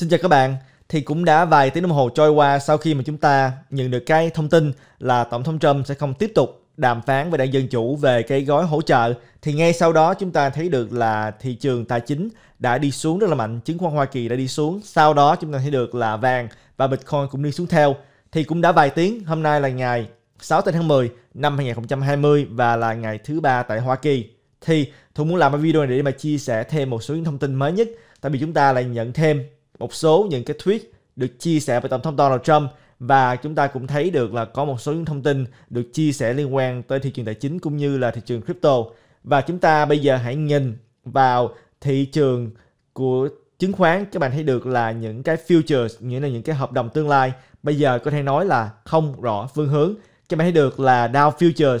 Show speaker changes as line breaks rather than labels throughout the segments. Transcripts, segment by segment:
Xin chào các bạn, thì cũng đã vài tiếng đồng hồ trôi qua sau khi mà chúng ta nhận được cái thông tin là Tổng thống Trump sẽ không tiếp tục đàm phán với đảng Dân Chủ về cái gói hỗ trợ thì ngay sau đó chúng ta thấy được là thị trường tài chính đã đi xuống rất là mạnh, chứng khoán Hoa Kỳ đã đi xuống, sau đó chúng ta thấy được là vàng và Bitcoin cũng đi xuống theo. Thì cũng đã vài tiếng, hôm nay là ngày 6 tháng 10 năm 2020 và là ngày thứ ba tại Hoa Kỳ. Thì tôi muốn làm cái video này để mà chia sẻ thêm một số những thông tin mới nhất tại vì chúng ta lại nhận thêm một số những cái tweet được chia sẻ bởi tổng thống Donald Trump và chúng ta cũng thấy được là có một số những thông tin được chia sẻ liên quan tới thị trường tài chính cũng như là thị trường crypto và chúng ta bây giờ hãy nhìn vào thị trường của chứng khoán các bạn thấy được là những cái futures nghĩa là những cái hợp đồng tương lai bây giờ có thể nói là không rõ phương hướng các bạn thấy được là Dow futures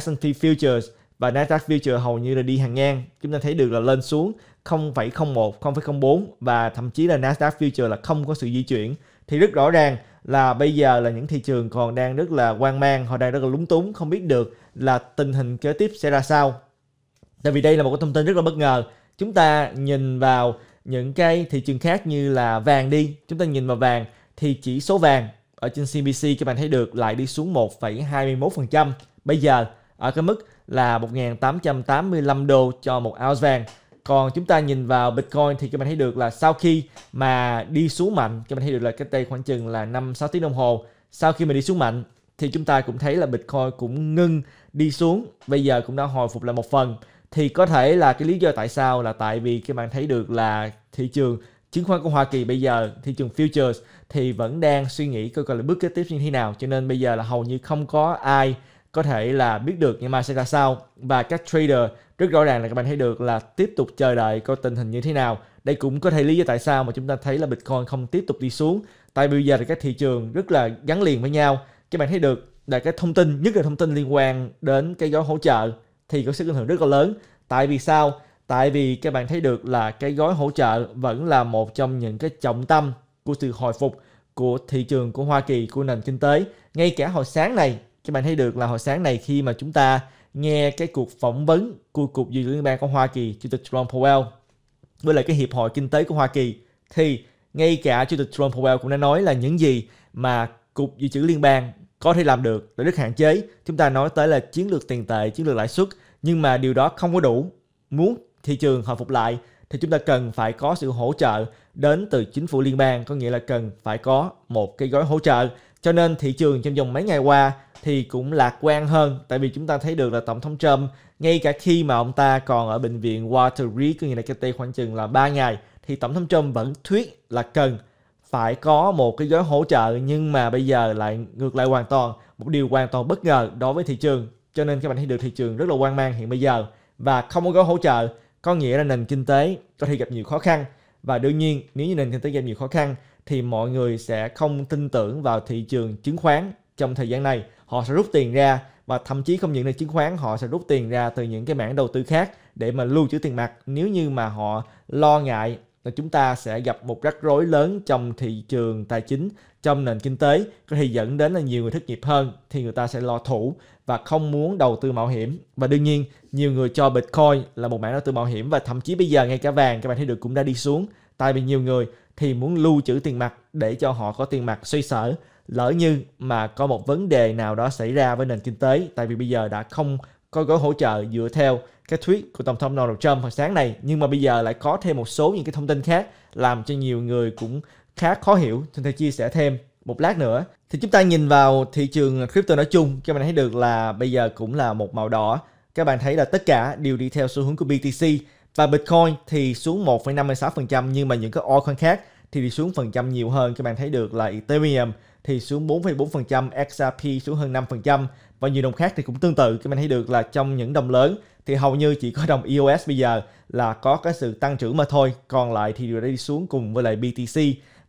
S&P futures và Nasdaq futures hầu như là đi hàng ngang chúng ta thấy được là lên xuống 0,01, 0,04 và thậm chí là Nasdaq Future là không có sự di chuyển thì rất rõ ràng là bây giờ là những thị trường còn đang rất là quan mang, họ đang rất là lúng túng, không biết được là tình hình kế tiếp sẽ ra sao. Tại vì đây là một cái thông tin rất là bất ngờ. Chúng ta nhìn vào những cái thị trường khác như là vàng đi, chúng ta nhìn vào vàng thì chỉ số vàng ở trên CBC các bạn thấy được lại đi xuống 1,21%. Bây giờ ở cái mức là 1.885 đô cho một ounce vàng còn chúng ta nhìn vào Bitcoin thì các bạn thấy được là sau khi mà đi xuống mạnh các bạn thấy được là cách đây khoảng chừng là 5 6 tiếng đồng hồ sau khi mà đi xuống mạnh thì chúng ta cũng thấy là Bitcoin cũng ngưng đi xuống bây giờ cũng đã hồi phục lại một phần thì có thể là cái lý do tại sao là tại vì các bạn thấy được là thị trường chứng khoán của Hoa Kỳ bây giờ thị trường futures thì vẫn đang suy nghĩ coi coi là bước kế tiếp như thế nào cho nên bây giờ là hầu như không có ai có thể là biết được ngày mai sẽ ra sao và các trader rất rõ ràng là các bạn thấy được là tiếp tục chờ đợi coi tình hình như thế nào đây cũng có thể lý do tại sao mà chúng ta thấy là Bitcoin không tiếp tục đi xuống tại bây giờ thì các thị trường rất là gắn liền với nhau các bạn thấy được là cái thông tin nhất là thông tin liên quan đến cái gói hỗ trợ thì có sức ảnh hưởng rất là lớn tại vì sao tại vì các bạn thấy được là cái gói hỗ trợ vẫn là một trong những cái trọng tâm của sự hồi phục của thị trường của Hoa Kỳ của nền kinh tế ngay cả hồi sáng này các bạn thấy được là hồi sáng này khi mà chúng ta nghe cái cuộc phỏng vấn của cục dự trữ liên bang của Hoa Kỳ chủ tịch Jerome Powell với lại cái hiệp hội kinh tế của Hoa Kỳ thì ngay cả chủ tịch Jerome Powell cũng đã nói là những gì mà cục dự trữ liên bang có thể làm được là rất hạn chế chúng ta nói tới là chiến lược tiền tệ chiến lược lãi suất nhưng mà điều đó không có đủ muốn thị trường hồi phục lại thì chúng ta cần phải có sự hỗ trợ đến từ chính phủ liên bang có nghĩa là cần phải có một cái gói hỗ trợ cho nên thị trường trong vòng mấy ngày qua thì cũng lạc quan hơn tại vì chúng ta thấy được là tổng thống Trump ngay cả khi mà ông ta còn ở bệnh viện Walter Reed, có nghĩa là cách đây khoảng chừng là 3 ngày thì tổng thống Trump vẫn thuyết là cần phải có một cái gói hỗ trợ nhưng mà bây giờ lại ngược lại hoàn toàn một điều hoàn toàn bất ngờ đối với thị trường cho nên các bạn thấy được thị trường rất là quan mang hiện bây giờ và không có gói hỗ trợ có nghĩa là nền kinh tế có thể gặp nhiều khó khăn và đương nhiên nếu như nền kinh tế gặp nhiều khó khăn thì mọi người sẽ không tin tưởng vào thị trường chứng khoán trong thời gian này họ sẽ rút tiền ra và thậm chí không những là chứng khoán họ sẽ rút tiền ra từ những cái mảng đầu tư khác để mà lưu trữ tiền mặt nếu như mà họ lo ngại là chúng ta sẽ gặp một rắc rối lớn trong thị trường tài chính trong nền kinh tế có thể dẫn đến là nhiều người thất nghiệp hơn thì người ta sẽ lo thủ và không muốn đầu tư mạo hiểm và đương nhiên nhiều người cho bitcoin là một mảng đầu tư mạo hiểm và thậm chí bây giờ ngay cả vàng các bạn thấy được cũng đã đi xuống tại vì nhiều người thì muốn lưu trữ tiền mặt để cho họ có tiền mặt xoay sở lỡ như mà có một vấn đề nào đó xảy ra với nền kinh tế tại vì bây giờ đã không có gói hỗ trợ dựa theo cái thuyết của tổng thống Donald Trump hồi sáng này nhưng mà bây giờ lại có thêm một số những cái thông tin khác làm cho nhiều người cũng khá khó hiểu thì thầy chia sẻ thêm một lát nữa thì chúng ta nhìn vào thị trường crypto nói chung các bạn thấy được là bây giờ cũng là một màu đỏ các bạn thấy là tất cả đều đi theo xu hướng của BTC và Bitcoin thì xuống 1,56% nhưng mà những cái altcoin khác thì đi xuống phần trăm nhiều hơn các bạn thấy được là Ethereum thì xuống 4,4%, XRP xuống hơn 5% và nhiều đồng khác thì cũng tương tự các bạn thấy được là trong những đồng lớn thì hầu như chỉ có đồng EOS bây giờ là có cái sự tăng trưởng mà thôi còn lại thì đều đã đi xuống cùng với lại BTC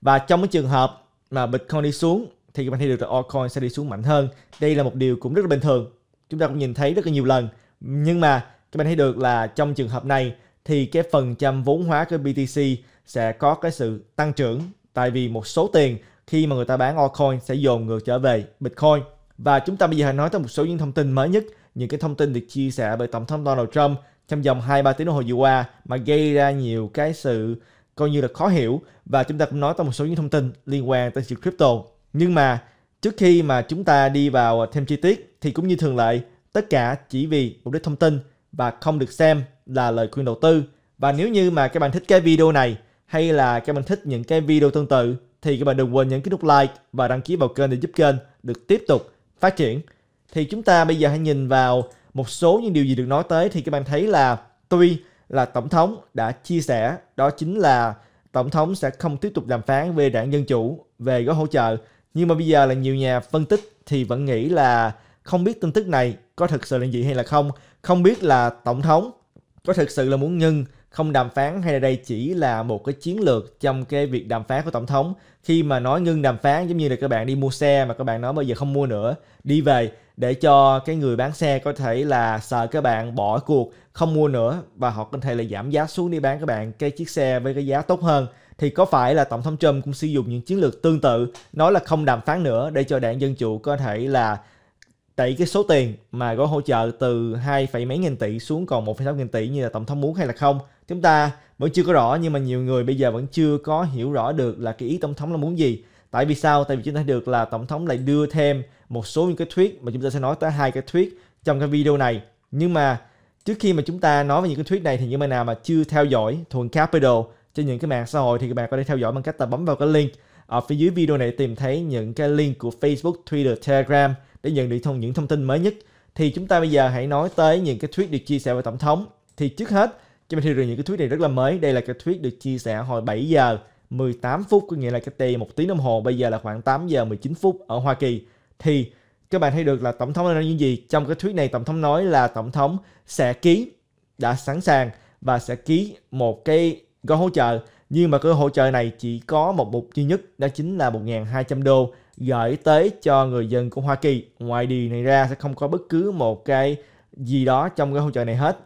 và trong cái trường hợp mà Bitcoin đi xuống thì các bạn thấy được là altcoin sẽ đi xuống mạnh hơn đây là một điều cũng rất là bình thường chúng ta cũng nhìn thấy rất là nhiều lần nhưng mà các bạn thấy được là trong trường hợp này thì cái phần trăm vốn hóa của BTC sẽ có cái sự tăng trưởng tại vì một số tiền khi mà người ta bán altcoin sẽ dồn ngược trở về Bitcoin. Và chúng ta bây giờ hãy nói tới một số những thông tin mới nhất, những cái thông tin được chia sẻ bởi Tổng thống Donald Trump trong vòng 2-3 tiếng đồng hồ vừa qua mà gây ra nhiều cái sự coi như là khó hiểu và chúng ta cũng nói tới một số những thông tin liên quan tới sự crypto. Nhưng mà trước khi mà chúng ta đi vào thêm chi tiết thì cũng như thường lệ, tất cả chỉ vì mục đích thông tin và không được xem là lời khuyên đầu tư. Và nếu như mà các bạn thích cái video này hay là các bạn thích những cái video tương tự thì các bạn đừng quên nhấn cái nút like và đăng ký vào kênh để giúp kênh được tiếp tục phát triển. Thì chúng ta bây giờ hãy nhìn vào một số những điều gì được nói tới thì các bạn thấy là tuy là tổng thống đã chia sẻ đó chính là tổng thống sẽ không tiếp tục đàm phán về đảng dân chủ về gói hỗ trợ nhưng mà bây giờ là nhiều nhà phân tích thì vẫn nghĩ là không biết tin tức này có thực sự là gì hay là không không biết là tổng thống có thực sự là muốn ngưng không đàm phán hay là đây chỉ là một cái chiến lược trong cái việc đàm phán của tổng thống khi mà nói ngưng đàm phán giống như là các bạn đi mua xe mà các bạn nói bây giờ không mua nữa đi về để cho cái người bán xe có thể là sợ các bạn bỏ cuộc không mua nữa và họ có thể là giảm giá xuống đi bán các bạn cái chiếc xe với cái giá tốt hơn thì có phải là tổng thống Trump cũng sử dụng những chiến lược tương tự nói là không đàm phán nữa để cho đảng dân chủ có thể là tẩy cái số tiền mà gói hỗ trợ từ hai mấy nghìn tỷ xuống còn 1,6 nghìn tỷ như là tổng thống muốn hay là không chúng ta vẫn chưa có rõ nhưng mà nhiều người bây giờ vẫn chưa có hiểu rõ được là cái ý tổng thống là muốn gì tại vì sao tại vì chúng ta được là tổng thống lại đưa thêm một số những cái thuyết mà chúng ta sẽ nói tới hai cái thuyết trong cái video này nhưng mà trước khi mà chúng ta nói về những cái thuyết này thì những bạn nào mà chưa theo dõi thuần capital trên những cái mạng xã hội thì các bạn có thể theo dõi bằng cách là bấm vào cái link ở phía dưới video này tìm thấy những cái link của Facebook, Twitter, Telegram để nhận được thông những thông tin mới nhất. Thì chúng ta bây giờ hãy nói tới những cái thuyết được chia sẻ với tổng thống. Thì trước hết cho mình thì những cái thuyết này rất là mới. Đây là cái thuyết được chia sẻ hồi 7 giờ 18 phút, có nghĩa là cái đây một tiếng đồng hồ, bây giờ là khoảng 8 giờ 19 phút ở Hoa Kỳ. Thì các bạn thấy được là tổng thống nói những gì. Trong cái thuyết này tổng thống nói là tổng thống sẽ ký, đã sẵn sàng và sẽ ký một cái gói hỗ trợ. Nhưng mà cái hỗ trợ này chỉ có một mục duy nhất, đó chính là 1.200 đô gửi tới cho người dân của Hoa Kỳ. Ngoài điều này ra sẽ không có bất cứ một cái gì đó trong cái hỗ trợ này hết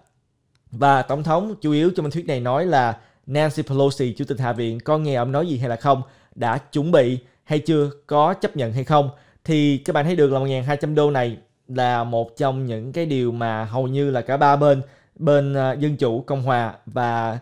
và tổng thống chủ yếu trong minh thuyết này nói là Nancy Pelosi, chủ tịch Hạ viện, có nghe ông nói gì hay là không, đã chuẩn bị hay chưa, có chấp nhận hay không. Thì các bạn thấy được là 1.200 đô này là một trong những cái điều mà hầu như là cả ba bên, bên à, Dân Chủ, Cộng Hòa và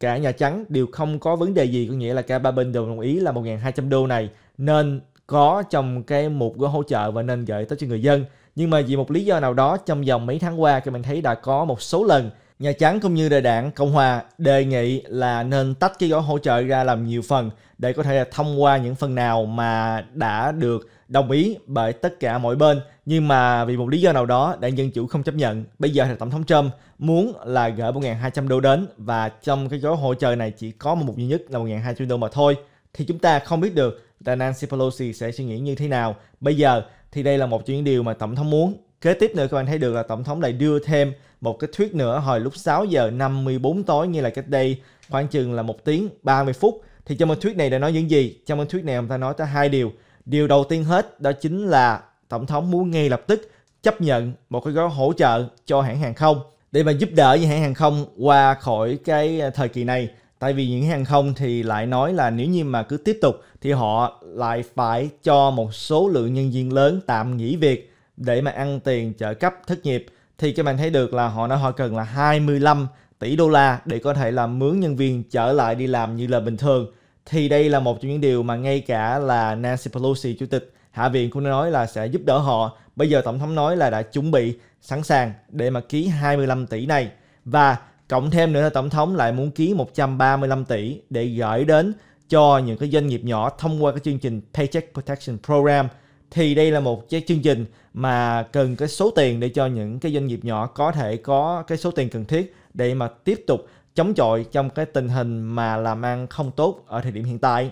cả Nhà Trắng đều không có vấn đề gì, có nghĩa là cả ba bên đều đồng ý là 1.200 đô này nên có trong cái mục gói hỗ trợ và nên gửi tới cho người dân. Nhưng mà vì một lý do nào đó trong vòng mấy tháng qua các bạn thấy đã có một số lần Nhà Trắng cũng như Đại đảng Cộng Hòa đề nghị là nên tách cái gói hỗ trợ ra làm nhiều phần để có thể là thông qua những phần nào mà đã được đồng ý bởi tất cả mọi bên nhưng mà vì một lý do nào đó đảng Dân Chủ không chấp nhận. Bây giờ thì Tổng thống Trump muốn là gửi 1.200 đô đến và trong cái gói hỗ trợ này chỉ có một mục duy nhất là 1.200 đô mà thôi. Thì chúng ta không biết được là Nancy Pelosi sẽ suy nghĩ như thế nào. Bây giờ thì đây là một trong những điều mà Tổng thống muốn Kế tiếp nữa các bạn thấy được là Tổng thống lại đưa thêm một cái thuyết nữa hồi lúc 6 giờ 54 tối như là cách đây khoảng chừng là một tiếng 30 phút. Thì trong cái thuyết này đã nói những gì? Trong cái thuyết này ông ta nói tới hai điều. Điều đầu tiên hết đó chính là Tổng thống muốn ngay lập tức chấp nhận một cái gói hỗ trợ cho hãng hàng không để mà giúp đỡ những hãng hàng không qua khỏi cái thời kỳ này tại vì những hàng không thì lại nói là nếu như mà cứ tiếp tục thì họ lại phải cho một số lượng nhân viên lớn tạm nghỉ việc để mà ăn tiền trợ cấp thất nghiệp thì các bạn thấy được là họ nói họ cần là 25 tỷ đô la để có thể là mướn nhân viên trở lại đi làm như là bình thường. Thì đây là một trong những điều mà ngay cả là Nancy Pelosi, chủ tịch Hạ viện cũng nói là sẽ giúp đỡ họ. Bây giờ Tổng thống nói là đã chuẩn bị sẵn sàng để mà ký 25 tỷ này. Và cộng thêm nữa là Tổng thống lại muốn ký 135 tỷ để gửi đến cho những cái doanh nghiệp nhỏ thông qua cái chương trình Paycheck Protection Program. Thì đây là một cái chương trình mà cần cái số tiền để cho những cái doanh nghiệp nhỏ có thể có cái số tiền cần thiết để mà tiếp tục chống chọi trong cái tình hình mà làm ăn không tốt ở thời điểm hiện tại.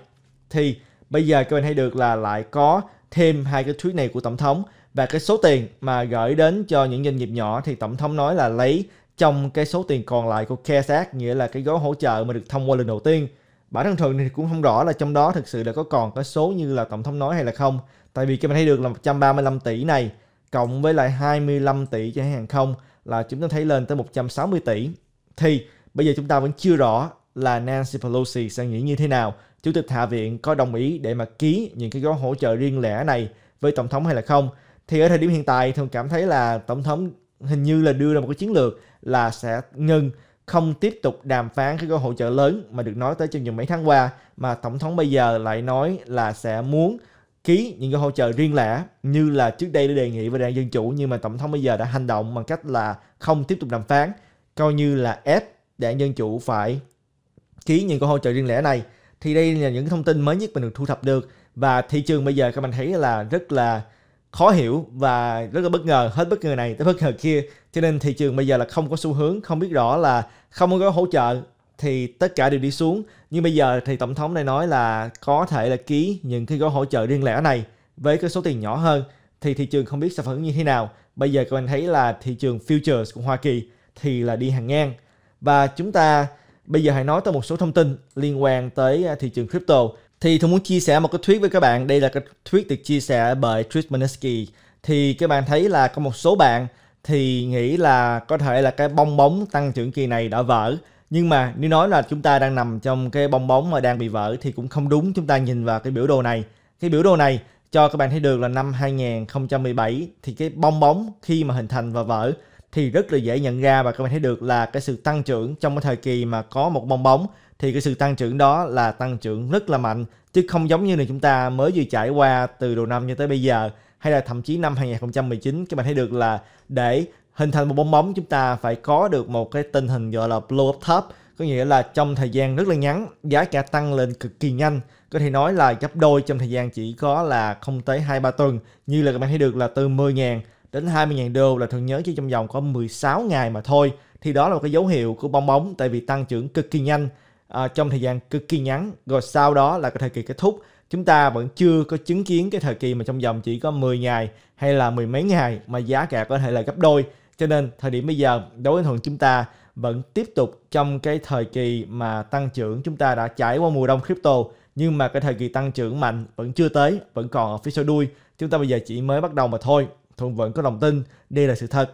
Thì bây giờ các bạn thấy được là lại có thêm hai cái tweet này của tổng thống và cái số tiền mà gửi đến cho những doanh nghiệp nhỏ thì tổng thống nói là lấy trong cái số tiền còn lại của CARES Act nghĩa là cái gói hỗ trợ mà được thông qua lần đầu tiên. Bản thân thường thì cũng không rõ là trong đó thực sự là có còn cái số như là tổng thống nói hay là không. Tại vì các bạn thấy được là 135 tỷ này cộng với lại 25 tỷ cho hãng hàng không là chúng ta thấy lên tới 160 tỷ. Thì bây giờ chúng ta vẫn chưa rõ là Nancy Pelosi sẽ nghĩ như thế nào. Chủ tịch Hạ viện có đồng ý để mà ký những cái gói hỗ trợ riêng lẻ này với Tổng thống hay là không. Thì ở thời điểm hiện tại thường cảm thấy là Tổng thống hình như là đưa ra một cái chiến lược là sẽ ngừng không tiếp tục đàm phán cái gói hỗ trợ lớn mà được nói tới trong những mấy tháng qua mà Tổng thống bây giờ lại nói là sẽ muốn ký những cái hỗ trợ riêng lẻ như là trước đây đã đề nghị với đảng Dân Chủ nhưng mà Tổng thống bây giờ đã hành động bằng cách là không tiếp tục đàm phán, coi như là ép đảng Dân Chủ phải ký những cái hỗ trợ riêng lẻ này. Thì đây là những thông tin mới nhất mình được thu thập được và thị trường bây giờ các bạn thấy là rất là khó hiểu và rất là bất ngờ hết bất ngờ này tới bất ngờ kia cho nên thị trường bây giờ là không có xu hướng không biết rõ là không có hỗ trợ thì tất cả đều đi xuống nhưng bây giờ thì tổng thống này nói là có thể là ký những cái gói hỗ trợ riêng lẻ này với cái số tiền nhỏ hơn thì thị trường không biết sẽ phản ứng như thế nào bây giờ các bạn thấy là thị trường futures của Hoa Kỳ thì là đi hàng ngang và chúng ta bây giờ hãy nói tới một số thông tin liên quan tới à, thị trường crypto thì tôi muốn chia sẻ một cái thuyết với các bạn đây là cái thuyết được chia sẻ bởi Trish Manesky thì các bạn thấy là có một số bạn thì nghĩ là có thể là cái bong bóng tăng trưởng kỳ này đã vỡ nhưng mà nếu nói là chúng ta đang nằm trong cái bong bóng mà đang bị vỡ thì cũng không đúng chúng ta nhìn vào cái biểu đồ này cái biểu đồ này cho các bạn thấy được là năm 2017 thì cái bong bóng khi mà hình thành và vỡ thì rất là dễ nhận ra và các bạn thấy được là cái sự tăng trưởng trong cái thời kỳ mà có một bong bóng thì cái sự tăng trưởng đó là tăng trưởng rất là mạnh chứ không giống như là chúng ta mới vừa trải qua từ đầu năm cho tới bây giờ hay là thậm chí năm 2019 các bạn thấy được là để hình thành một bong bóng chúng ta phải có được một cái tình hình gọi là blow up top có nghĩa là trong thời gian rất là ngắn giá cả tăng lên cực kỳ nhanh có thể nói là gấp đôi trong thời gian chỉ có là không tới 2-3 tuần như là các bạn thấy được là từ 10.000 đến 20.000 đô là thường nhớ chỉ trong vòng có 16 ngày mà thôi thì đó là một cái dấu hiệu của bong bóng tại vì tăng trưởng cực kỳ nhanh à, trong thời gian cực kỳ ngắn rồi sau đó là cái thời kỳ kết thúc chúng ta vẫn chưa có chứng kiến cái thời kỳ mà trong vòng chỉ có 10 ngày hay là mười mấy ngày mà giá cả có thể là gấp đôi cho nên thời điểm bây giờ đối với Thuận chúng ta vẫn tiếp tục trong cái thời kỳ mà tăng trưởng chúng ta đã trải qua mùa đông crypto nhưng mà cái thời kỳ tăng trưởng mạnh vẫn chưa tới, vẫn còn ở phía sau đuôi. Chúng ta bây giờ chỉ mới bắt đầu mà thôi. Thuận vẫn có lòng tin, đây là sự thật.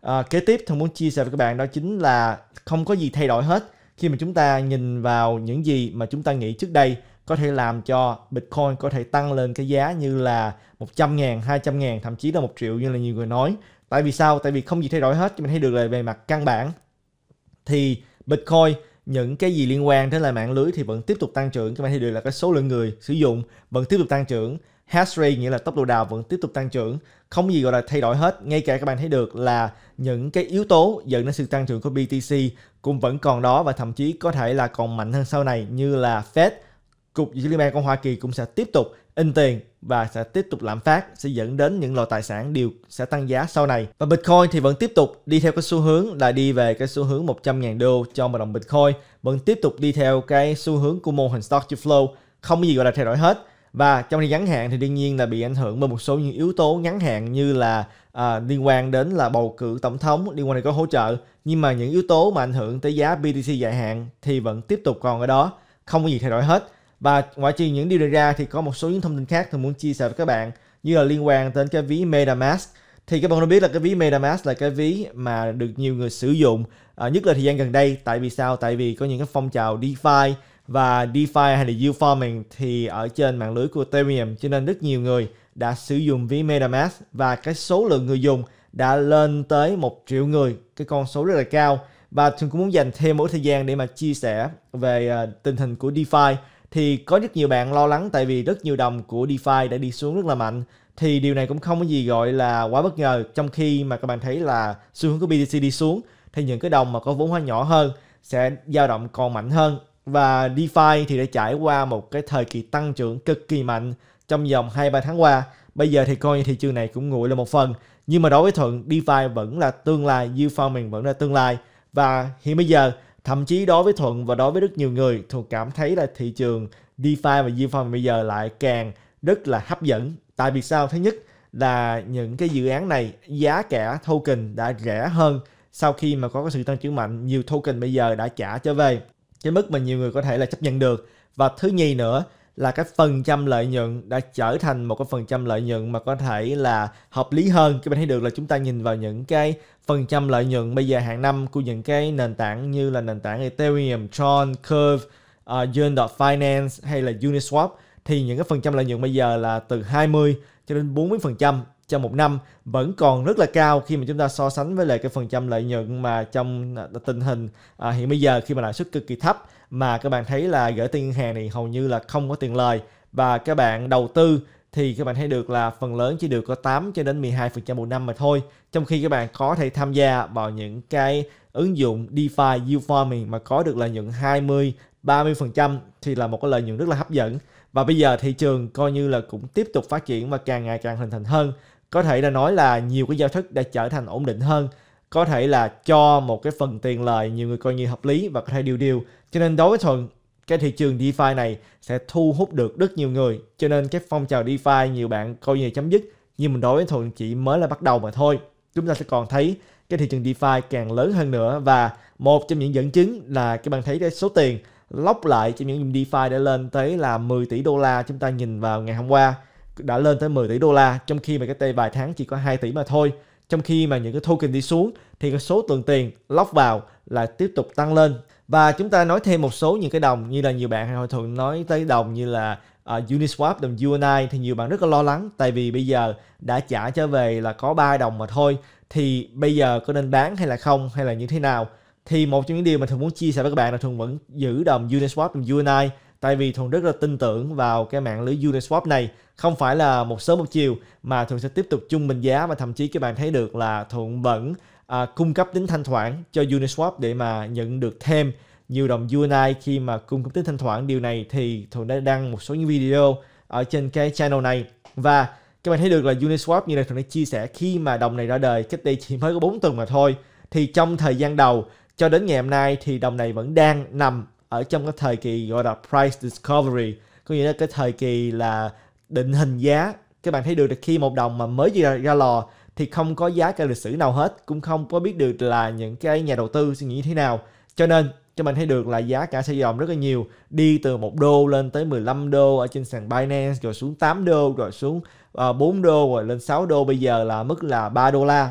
À, kế tiếp Thuận muốn chia sẻ với các bạn đó chính là không có gì thay đổi hết khi mà chúng ta nhìn vào những gì mà chúng ta nghĩ trước đây có thể làm cho Bitcoin có thể tăng lên cái giá như là 100 ngàn, 200 ngàn, thậm chí là một triệu như là nhiều người nói tại vì sao tại vì không gì thay đổi hết mình thấy được là về mặt căn bản thì bitcoin những cái gì liên quan đến là mạng lưới thì vẫn tiếp tục tăng trưởng các bạn thấy được là cái số lượng người sử dụng vẫn tiếp tục tăng trưởng hash rate nghĩa là tốc độ đào vẫn tiếp tục tăng trưởng không gì gọi là thay đổi hết ngay cả các bạn thấy được là những cái yếu tố dẫn đến sự tăng trưởng của BTC cũng vẫn còn đó và thậm chí có thể là còn mạnh hơn sau này như là Fed cục dự trữ liên bang của Hoa Kỳ cũng sẽ tiếp tục in tiền và sẽ tiếp tục lạm phát sẽ dẫn đến những loại tài sản đều sẽ tăng giá sau này. Và Bitcoin thì vẫn tiếp tục đi theo cái xu hướng là đi về cái xu hướng 100.000 đô cho một đồng Bitcoin, vẫn tiếp tục đi theo cái xu hướng của mô hình stock to flow, không có gì gọi là thay đổi hết. Và trong thời ngắn hạn thì đương nhiên là bị ảnh hưởng bởi một số những yếu tố ngắn hạn như là à, liên quan đến là bầu cử tổng thống, liên quan đến có hỗ trợ. Nhưng mà những yếu tố mà ảnh hưởng tới giá BTC dài hạn thì vẫn tiếp tục còn ở đó, không có gì thay đổi hết và ngoại trừ những điều này ra thì có một số những thông tin khác tôi muốn chia sẻ với các bạn như là liên quan đến cái ví MetaMask. Thì các bạn đã biết là cái ví MetaMask là cái ví mà được nhiều người sử dụng à, nhất là thời gian gần đây. Tại vì sao? Tại vì có những cái phong trào DeFi và DeFi hay là U-Farming thì ở trên mạng lưới của Ethereum cho nên rất nhiều người đã sử dụng ví MetaMask và cái số lượng người dùng đã lên tới một triệu người, cái con số rất là cao. Và tôi cũng muốn dành thêm mỗi thời gian để mà chia sẻ về à, tình hình của DeFi thì có rất nhiều bạn lo lắng tại vì rất nhiều đồng của DeFi đã đi xuống rất là mạnh thì điều này cũng không có gì gọi là quá bất ngờ trong khi mà các bạn thấy là xu hướng của BTC đi xuống thì những cái đồng mà có vốn hóa nhỏ hơn sẽ dao động còn mạnh hơn và DeFi thì đã trải qua một cái thời kỳ tăng trưởng cực kỳ mạnh trong vòng 2-3 tháng qua. Bây giờ thì coi như thị trường này cũng nguội là một phần. Nhưng mà đối với Thuận, DeFi vẫn là tương lai, DeFi mình vẫn là tương lai. Và hiện bây giờ Thậm chí đối với Thuận và đối với rất nhiều người, Thuận cảm thấy là thị trường DeFi và DeFi bây giờ lại càng rất là hấp dẫn. Tại vì sao? Thứ nhất là những cái dự án này giá cả token đã rẻ hơn sau khi mà có sự tăng trưởng mạnh nhiều token bây giờ đã trả trở về cái mức mà nhiều người có thể là chấp nhận được và thứ nhì nữa là cái phần trăm lợi nhuận đã trở thành một cái phần trăm lợi nhuận mà có thể là hợp lý hơn các bạn thấy được là chúng ta nhìn vào những cái phần trăm lợi nhuận bây giờ hàng năm của những cái nền tảng như là nền tảng Ethereum, Tron, Curve, ờ, uh, Yen.Finance hay là Uniswap thì những cái phần trăm lợi nhuận bây giờ là từ 20 cho đến 40 phần trăm trong một năm vẫn còn rất là cao khi mà chúng ta so sánh với lại cái phần trăm lợi nhuận mà trong ờ, tình hình à, hiện bây giờ khi mà lãi suất cực kỳ thấp mà các bạn thấy là gửi tiền ngân hàng này hầu như là không có tiền lời và các bạn đầu tư thì các bạn thấy được là phần lớn chỉ được có 8 cho đến 12% một năm mà thôi. Trong khi các bạn có thể tham gia vào những cái ứng dụng DeFi YouFarming mà có được lợi nhuận 20 30% thì là một cái lợi nhuận rất là hấp dẫn. Và bây giờ thị trường coi như là cũng tiếp tục phát triển và càng ngày càng hình thành hơn. Có thể là nói là nhiều cái giao thức đã trở thành ổn định hơn. Có thể là cho một cái phần tiền lời nhiều người coi như hợp lý và có thể điều điều cho nên đối với Thuận, cái thị trường DeFi này sẽ thu hút được rất nhiều người. Cho nên cái phong trào DeFi nhiều bạn coi như chấm dứt. Nhưng mình đối với Thuận chỉ mới là bắt đầu mà thôi. Chúng ta sẽ còn thấy cái thị trường DeFi càng lớn hơn nữa và một trong những dẫn chứng là các bạn thấy cái số tiền lóc lại cho những DeFi đã lên tới là 10 tỷ đô la chúng ta nhìn vào ngày hôm qua đã lên tới 10 tỷ đô la trong khi mà cái tay vài tháng chỉ có 2 tỷ mà thôi trong khi mà những cái token đi xuống thì cái số lượng tiền lock vào là tiếp tục tăng lên. Và chúng ta nói thêm một số những cái đồng như là nhiều bạn hồi thường nói tới đồng như là uh, Uniswap, đồng UNI thì nhiều bạn rất là lo lắng tại vì bây giờ đã trả trở về là có 3 đồng mà thôi thì bây giờ có nên bán hay là không hay là như thế nào thì một trong những điều mà thường muốn chia sẻ với các bạn là thường vẫn giữ đồng Uniswap, đồng UNI tại vì thuận rất là tin tưởng vào cái mạng lưới Uniswap này không phải là một sớm một chiều mà thuận sẽ tiếp tục chung bình giá và thậm chí các bạn thấy được là thuận vẫn à, cung cấp tính thanh khoản cho Uniswap để mà nhận được thêm nhiều đồng UNI khi mà cung cấp tính thanh khoản điều này thì thuận đã đăng một số những video ở trên cái channel này và các bạn thấy được là Uniswap như này thuận đã chia sẻ khi mà đồng này ra đời cách đây chỉ mới có 4 tuần mà thôi thì trong thời gian đầu cho đến ngày hôm nay thì đồng này vẫn đang nằm ở trong cái thời kỳ gọi là price discovery có nghĩa là cái thời kỳ là định hình giá các bạn thấy được là khi một đồng mà mới ra, ra lò thì không có giá cả lịch sử nào hết cũng không có biết được là những cái nhà đầu tư suy nghĩ thế nào cho nên cho mình thấy được là giá cả sẽ dòm rất là nhiều đi từ 1 đô lên tới 15 đô ở trên sàn Binance rồi xuống 8 đô rồi xuống uh, ờ, 4 đô rồi lên 6 đô bây giờ là mức là 3 đô la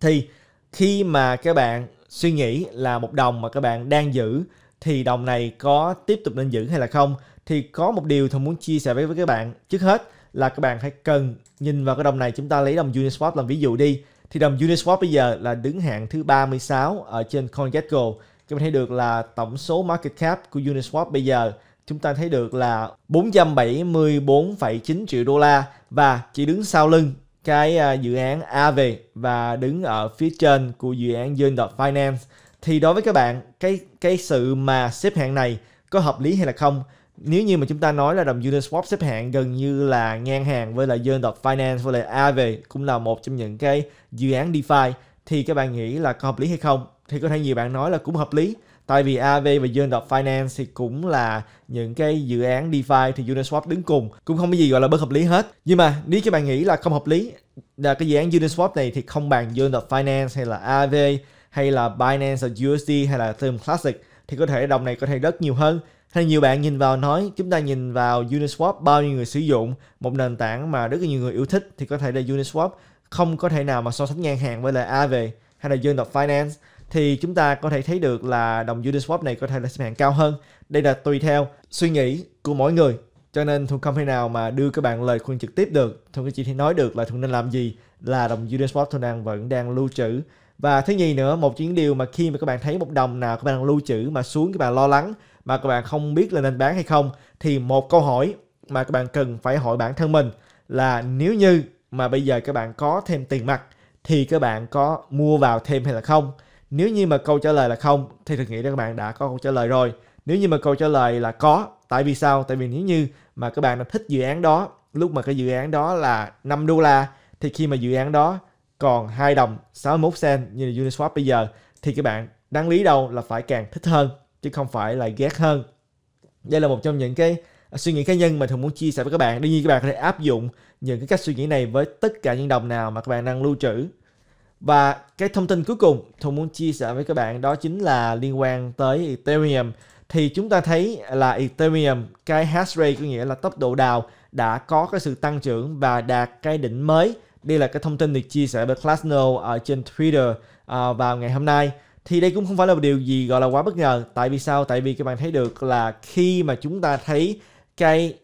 thì khi mà các bạn suy nghĩ là một đồng mà các bạn đang giữ thì đồng này có tiếp tục nên giữ hay là không thì có một điều tôi muốn chia sẻ với, với các bạn trước hết là các bạn hãy cần nhìn vào cái đồng này chúng ta lấy đồng Uniswap làm ví dụ đi thì đồng Uniswap bây giờ là đứng hạng thứ 36 ở trên CoinGecko các bạn thấy được là tổng số market cap của Uniswap bây giờ chúng ta thấy được là 474,9 triệu đô la và chỉ đứng sau lưng cái à, dự án AV và đứng ở phía trên của dự án Yun.Finance thì đối với các bạn cái cái sự mà xếp hạng này có hợp lý hay là không nếu như mà chúng ta nói là đồng Uniswap xếp hạng gần như là ngang hàng với là Zenot Finance với lại AV cũng là một trong những cái dự án DeFi thì các bạn nghĩ là có hợp lý hay không thì có thể nhiều bạn nói là cũng hợp lý tại vì AV và Zenot Finance thì cũng là những cái dự án DeFi thì Uniswap đứng cùng cũng không có gì gọi là bất hợp lý hết nhưng mà nếu các bạn nghĩ là không hợp lý là cái dự án Uniswap này thì không bằng Zenot Finance hay là AV hay là Binance là USD hay là Ethereum Classic thì có thể đồng này có thể rất nhiều hơn hay nhiều bạn nhìn vào nói chúng ta nhìn vào Uniswap bao nhiêu người sử dụng một nền tảng mà rất là nhiều người yêu thích thì có thể là Uniswap không có thể nào mà so sánh ngang hàng với là Aave hay là Dương Đọc Finance thì chúng ta có thể thấy được là đồng Uniswap này có thể là xếp hạng cao hơn. Đây là tùy theo suy nghĩ của mỗi người. Cho nên Thuận không thể nào mà đưa các bạn lời khuyên trực tiếp được. Thuận chỉ thể nói được là Thuận nên làm gì là đồng Uniswap Thuận đang vẫn đang lưu trữ và thứ nhì nữa một những điều mà khi mà các bạn thấy một đồng nào các bạn đang lưu trữ mà xuống các bạn lo lắng mà các bạn không biết là nên bán hay không thì một câu hỏi mà các bạn cần phải hỏi bản thân mình là nếu như mà bây giờ các bạn có thêm tiền mặt thì các bạn có mua vào thêm hay là không nếu như mà câu trả lời là không thì thực nghĩ là các bạn đã có câu trả lời rồi nếu như mà câu trả lời là có tại vì sao tại vì nếu như mà các bạn thích dự án đó lúc mà cái dự án đó là 5 đô la thì khi mà dự án đó còn 2 đồng 61 cent như Uniswap bây giờ thì các bạn đáng lý đâu là phải càng thích hơn chứ không phải là ghét hơn. Đây là một trong những cái à, suy nghĩ cá nhân mà thường muốn chia sẻ với các bạn. Đương nhiên các bạn có thể áp dụng những cái cách suy nghĩ này với tất cả những đồng nào mà các bạn đang lưu trữ. Và cái thông tin cuối cùng thường muốn chia sẻ với các bạn đó chính là liên quan tới Ethereum. Thì chúng ta thấy là Ethereum, cái hash rate có nghĩa là tốc độ đào đã có cái sự tăng trưởng và đạt cái đỉnh mới đây là cái thông tin được chia sẻ bởi classno ở à, trên Twitter à, vào ngày hôm nay. Thì đây cũng không phải là một điều gì gọi là quá bất ngờ. Tại vì sao? Tại vì các bạn thấy được là khi mà chúng ta thấy cái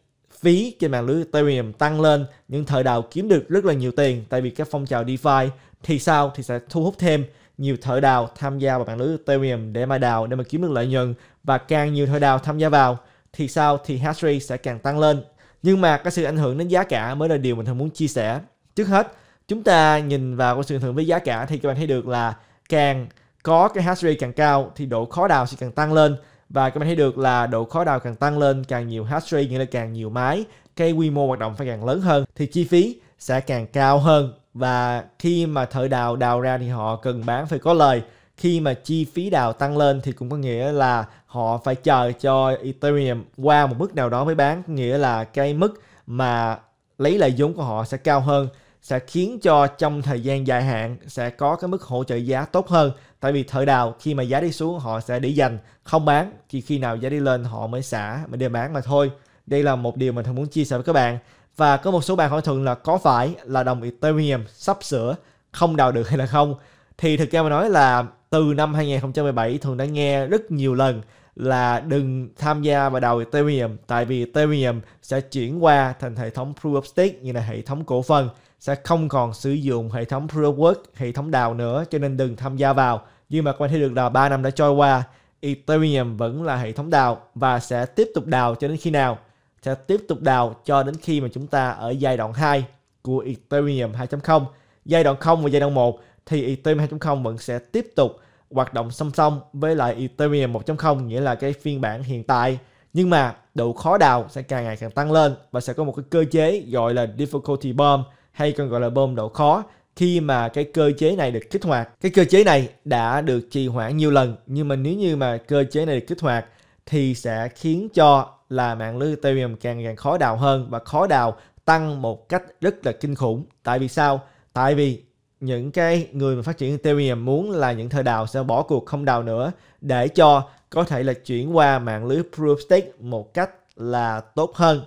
phí trên mạng lưới Ethereum tăng lên những thợ đào kiếm được rất là nhiều tiền tại vì các phong trào DeFi thì sao thì sẽ thu hút thêm nhiều thợ đào tham gia vào mạng lưới Ethereum để mà đào để mà kiếm được lợi nhuận và càng nhiều thợ đào tham gia vào thì sao thì hash rate sẽ càng tăng lên nhưng mà cái sự ảnh hưởng đến giá cả mới là điều mình thường muốn chia sẻ trước hết chúng ta nhìn vào cái sự ảnh với giá cả thì các bạn thấy được là càng có cái hash rate càng cao thì độ khó đào sẽ càng tăng lên và các bạn thấy được là độ khó đào càng tăng lên càng nhiều hash rate nghĩa là càng nhiều máy cái quy mô hoạt động phải càng lớn hơn thì chi phí sẽ càng cao hơn và khi mà thợ đào đào ra thì họ cần bán phải có lời khi mà chi phí đào tăng lên thì cũng có nghĩa là họ phải chờ cho Ethereum qua một mức nào đó mới bán nghĩa là cái mức mà lấy lại vốn của họ sẽ cao hơn sẽ khiến cho trong thời gian dài hạn sẽ có cái mức hỗ trợ giá tốt hơn tại vì thợ đào khi mà giá đi xuống họ sẽ để dành không bán chỉ khi nào giá đi lên họ mới xả mới để bán mà thôi đây là một điều mình thường muốn chia sẻ với các bạn và có một số bạn hỏi thường là có phải là đồng Ethereum sắp sửa không đào được hay là không thì thực ra mà nói là từ năm 2017 thường đã nghe rất nhiều lần là đừng tham gia vào đầu Ethereum tại vì Ethereum sẽ chuyển qua thành hệ thống Proof of Stake như là hệ thống cổ phần sẽ không còn sử dụng hệ thống ProWork, hệ thống đào nữa cho nên đừng tham gia vào. Nhưng mà các bạn thấy được là 3 năm đã trôi qua, Ethereum vẫn là hệ thống đào và sẽ tiếp tục đào cho đến khi nào? Sẽ tiếp tục đào cho đến khi mà chúng ta ở giai đoạn 2 của Ethereum 2.0. Giai đoạn 0 và giai đoạn 1 thì Ethereum 2.0 vẫn sẽ tiếp tục hoạt động song song với lại Ethereum 1.0 nghĩa là cái phiên bản hiện tại. Nhưng mà độ khó đào sẽ càng ngày càng tăng lên và sẽ có một cái cơ chế gọi là difficulty bomb hay còn gọi là bơm độ khó khi mà cái cơ chế này được kích hoạt. Cái cơ chế này đã được trì hoãn nhiều lần nhưng mà nếu như mà cơ chế này được kích hoạt thì sẽ khiến cho là mạng lưới Ethereum càng càng khó đào hơn và khó đào tăng một cách rất là kinh khủng. Tại vì sao? Tại vì những cái người mà phát triển Ethereum muốn là những thợ đào sẽ bỏ cuộc không đào nữa để cho có thể là chuyển qua mạng lưới Proof of Stake một cách là tốt hơn.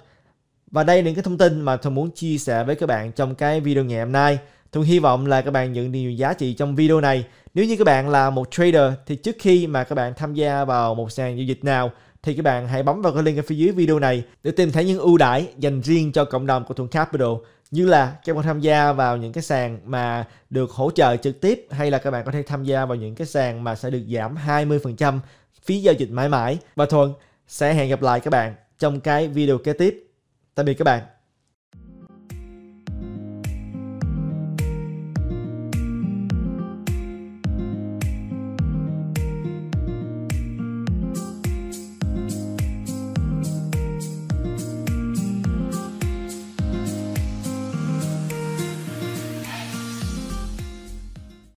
Và đây là những cái thông tin mà Thuận muốn chia sẻ với các bạn trong cái video ngày hôm nay. Thuận hy vọng là các bạn nhận được nhiều giá trị trong video này. Nếu như các bạn là một trader thì trước khi mà các bạn tham gia vào một sàn giao dịch nào thì các bạn hãy bấm vào cái link ở phía dưới video này để tìm thấy những ưu đãi dành riêng cho cộng đồng của Thuận Capital như là các bạn tham gia vào những cái sàn mà được hỗ trợ trực tiếp hay là các bạn có thể tham gia vào những cái sàn mà sẽ được giảm 20% phí giao dịch mãi mãi. Và Thuận sẽ hẹn gặp lại các bạn trong cái video kế tiếp. Tạm biệt các bạn.